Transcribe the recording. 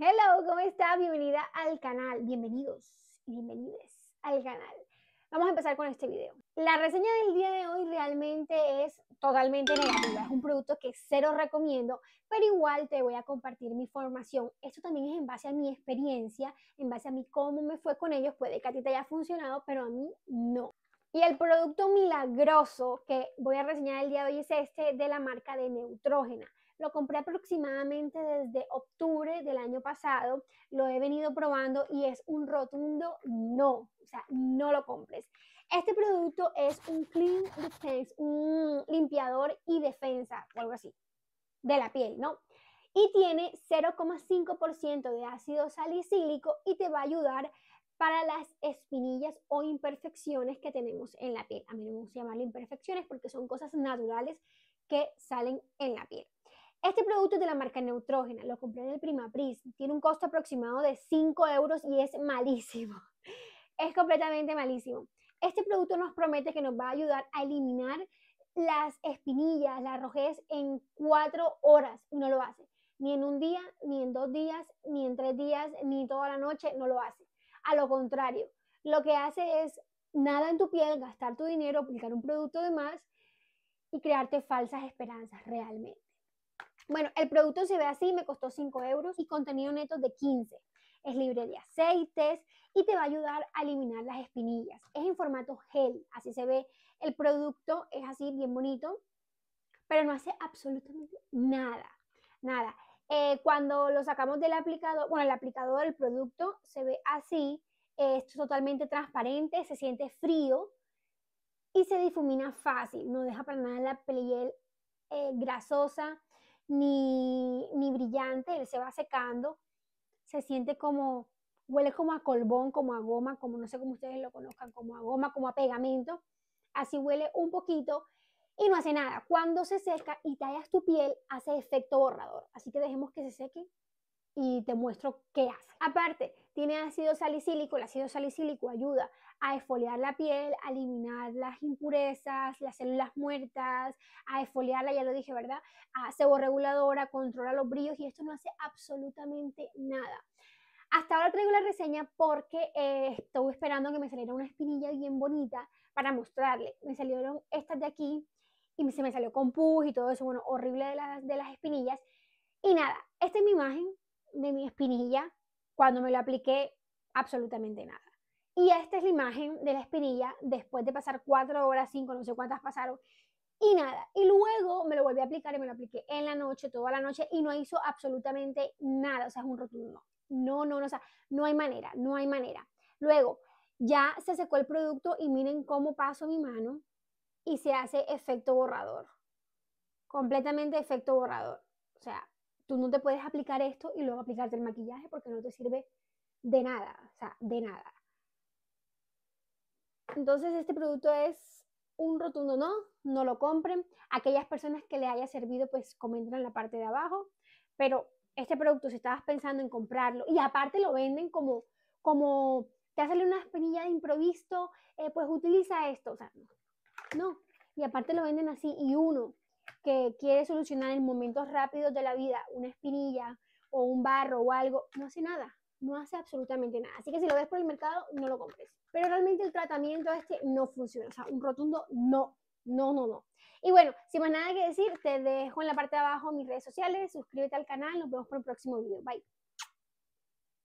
Hello, ¿cómo está? Bienvenida al canal. Bienvenidos y bienvenidas al canal. Vamos a empezar con este video. La reseña del día de hoy realmente es totalmente negativa. Es un producto que cero recomiendo, pero igual te voy a compartir mi formación. Esto también es en base a mi experiencia, en base a mí cómo me fue con ellos. Puede que a ti te haya funcionado, pero a mí no. Y el producto milagroso que voy a reseñar el día de hoy es este de la marca de Neutrógena. Lo compré aproximadamente desde octubre del año pasado, lo he venido probando y es un rotundo no, o sea, no lo compres. Este producto es un Clean Defense, un limpiador y defensa, o algo así, de la piel, ¿no? Y tiene 0,5% de ácido salicílico y te va a ayudar para las espinillas o imperfecciones que tenemos en la piel. A mí me gusta llamarlo imperfecciones porque son cosas naturales que salen en la piel. Este producto es de la marca Neutrógena, lo compré en el Primapris, tiene un costo aproximado de 5 euros y es malísimo, es completamente malísimo. Este producto nos promete que nos va a ayudar a eliminar las espinillas, la rojez en 4 horas, no lo hace, ni en un día, ni en dos días, ni en tres días, ni toda la noche, no lo hace. A lo contrario, lo que hace es nada en tu piel, gastar tu dinero, aplicar un producto de más y crearte falsas esperanzas realmente. Bueno, el producto se ve así, me costó 5 euros y contenido neto de 15. Es libre de aceites y te va a ayudar a eliminar las espinillas. Es en formato gel, así se ve el producto, es así bien bonito, pero no hace absolutamente nada, nada. Eh, cuando lo sacamos del aplicador, bueno, el aplicador el producto se ve así, es totalmente transparente, se siente frío y se difumina fácil, no deja para nada la piel eh, grasosa, ni, brillante, él se va secando, se siente como, huele como a colbón, como a goma, como no sé cómo ustedes lo conozcan, como a goma, como a pegamento, así huele un poquito y no hace nada. Cuando se seca y tallas tu piel, hace efecto borrador, así que dejemos que se seque y te muestro qué hace. Aparte, tiene ácido salicílico. El ácido salicílico ayuda a esfoliar la piel, a eliminar las impurezas, las células muertas, a esfoliarla, ya lo dije, ¿verdad? A seborreguladora, controla los brillos y esto no hace absolutamente nada. Hasta ahora traigo la reseña porque eh, estuve esperando que me saliera una espinilla bien bonita para mostrarle. Me salieron estas de aquí y se me salió con pus y todo eso, bueno, horrible de las, de las espinillas. Y nada, esta es mi imagen, de mi espinilla cuando me lo apliqué absolutamente nada. Y esta es la imagen de la espinilla después de pasar cuatro horas, cinco, no sé cuántas pasaron. Y nada, y luego me lo volví a aplicar y me lo apliqué en la noche, toda la noche, y no hizo absolutamente nada, o sea, es un rotundo. No, no, no, o sea, no hay manera, no hay manera. Luego, ya se secó el producto y miren cómo paso mi mano y se hace efecto borrador. Completamente efecto borrador. O sea, tú no te puedes aplicar esto y luego aplicarte el maquillaje porque no te sirve de nada, o sea, de nada. Entonces este producto es un rotundo no, no lo compren. Aquellas personas que le haya servido, pues comenten en la parte de abajo. Pero este producto, si estabas pensando en comprarlo, y aparte lo venden como, como te hace una espinilla de improviso, eh, pues utiliza esto, o sea, no. Y aparte lo venden así, y uno, que quiere solucionar en momentos rápidos de la vida una espinilla o un barro o algo, no hace nada, no hace absolutamente nada. Así que si lo ves por el mercado, no lo compres. Pero realmente el tratamiento este no funciona, o sea, un rotundo no, no, no, no. Y bueno, sin más nada que decir, te dejo en la parte de abajo mis redes sociales, suscríbete al canal, nos vemos por el próximo video. Bye.